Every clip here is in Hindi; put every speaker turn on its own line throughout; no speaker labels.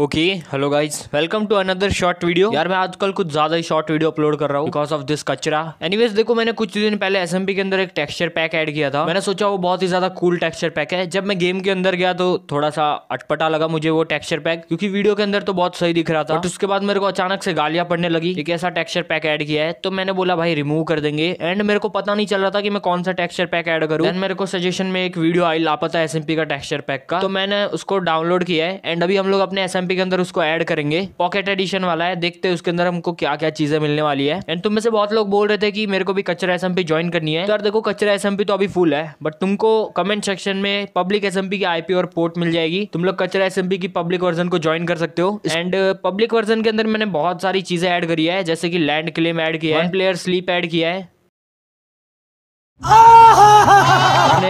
okay hello guys welcome to another short video यार मैं आजकल कुछ ज्यादा ही शॉर्ट वीडियो अपलोड कर रहा हूँ बिकॉज ऑफ दिस कचरा एनीवेज देखो मैंने कुछ दिन पहले एस के अंदर एक टेक्सचर पैक ऐड किया था मैंने सोचा वो बहुत ही ज्यादा कूल टेक्सचर पैक है जब मैं गेम के अंदर गया तो थोड़ा सा अटपटा लगा मुझे वो टेक्सचर पैक क्योंकि वीडियो के अंदर तो बहुत सही दिख रहा था बट उसके बाद मेरे को अचानक से गालियां पड़ने लगी एक ऐसा टेक्सचर पैक ऐड किया है तो मैंने बोला भाई रिमूव कर देंगे एंड मेरे को पता नहीं चल रहा था कि मैं कौन सा टेक्सचर पैक एड करूँ एंड मेरे को सजेशन में एक वीडियो आई लापता एस का टेक्सचर पैक का तो मैंने उसको डाउनलोड किया है एंड अभी हम लोग अपने एस एमपी के अंदर उसको ऐड करेंगे पॉकेट एडिशन वाला है देखते हैं उसके अंदर हमको क्या क्या चीजें मिलने वाली है एंड तुम में से बहुत लोग बोल रहे थे कि मेरे को भी कचरा एस ज्वाइन करनी है तो यार देखो कचरा एस तो अभी फुल है बट तुमको कमेंट सेक्शन में पब्लिक एस की आईपी और पोर्ट मिल जाएगी तुम लोग कचरा एस की पब्लिक वर्जन को ज्वाइन कर सकते हो एंड पब्लिक वर्जन के अंदर मैंने बहुत सारी चीजें ऐड करी है जैसे कि लैंड क्लेम ऐड किया है प्लेयर स्लीप ऐड किया है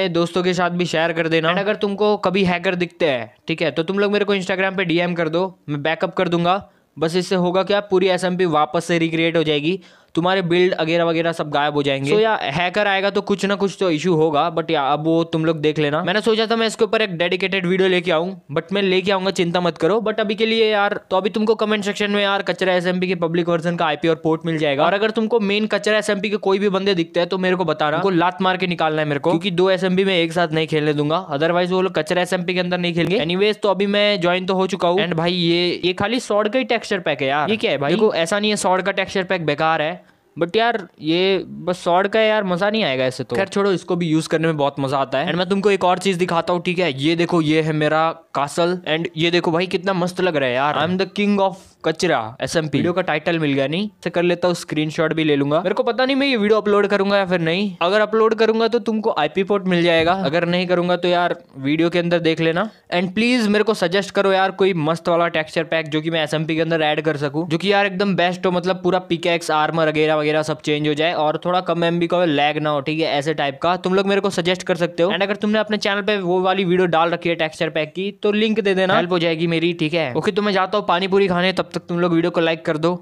अपने दोस्तों के साथ भी शेयर कर देना अगर तुमको कभी हैकर दिखते हैं ठीक है तो तुम लोग मेरे को इंस्टाग्राम पे डीएम कर दो मैं बैकअप कर दूंगा बस इससे होगा क्या पूरी एस वापस से रिक्रिएट हो जाएगी तुम्हारे बिल्ड वगैरह वगैरह सब गायब हो जाएंगे तो so, या हैकर आएगा तो कुछ ना कुछ तो इशू होगा बट या अब वो तुम लोग देख लेना मैंने सोचा था मैं इसके ऊपर एक डेडिकेटेड वीडियो लेके आऊँ बट मैं लेके आऊंगा चिंता मत करो बट अभी के लिए यार तो अभी तुमको कमेंट सेक्शन में यार कचरा एस के पब्लिक वर्जन का आईपी और पोर्ट मिल जाएगा और अगर तुमको मेन कचरा एस के कोई भी बंदे दिखते हैं तो मेरे को बताना रहा लात मार के निकालना है मेरे को क्योंकि दो एस में एक साथ नहीं खेलने दूंगा अदरवाइज वो लोग कचरा एस के अंदर नहीं खेलेंगे एनीवेज तो अभी मैं ज्वाइन तो हो चुका हूँ एंड भाई ये ये खाली सॉड का ही टेक्सचर पैक है यार ये क्या है भाई को ऐसा नहीं है सॉड का टेक्सचर पैक बेकार है बट यार ये बस सॉर्ड का यार मज़ा नहीं आएगा ऐसे तो खैर छोड़ो इसको भी यूज़ करने में बहुत मज़ा आता है एंड मैं तुमको एक और चीज़ दिखाता हूँ ठीक है ये देखो ये है मेरा कासल एंड ये देखो भाई कितना मस्त लग रहा है यार I am the king of कचरा एस एम पी वीडियो का टाइटल मिल गया नहीं से कर लेता हूँ स्क्रीन शॉट भी ले लूंगा मेरे को पता नहीं मैं ये वीडियो अपलोड करूंगा या फिर नहीं अगर अपलोड करूंगा तो तुमको आईपी पोर्ट मिल जाएगा अगर नहीं करूंगा तो यार वीडियो के अंदर देख लेना एंड प्लीज मेरे को सजेस्ट करो यार कोई मस्त वाला टेक्सचर पैक जो की मैं एस के अंदर एड कर सकूँ जो की यार एकदम बेस्ट हो मतलब पूरा पिकेक्स आर्मर वगैरह वगैरह सब चेंज हो जाए और थोड़ा कम एम का लैग ना हो ठीक है ऐसे टाइप का तुम लोग मेरे को सजेस्ट कर सकते हो एंड अगर तुमने अपने चैनल पे वो वाली वीडियो डाल रखी है टेक्सचर पैक की तो लिंक दे देना हेल्प हो जाएगी मेरी ठीक है ओके तो मैं जाता हूँ पानीपुरी खाने तब तक तुम लोग वीडियो को लाइक कर दो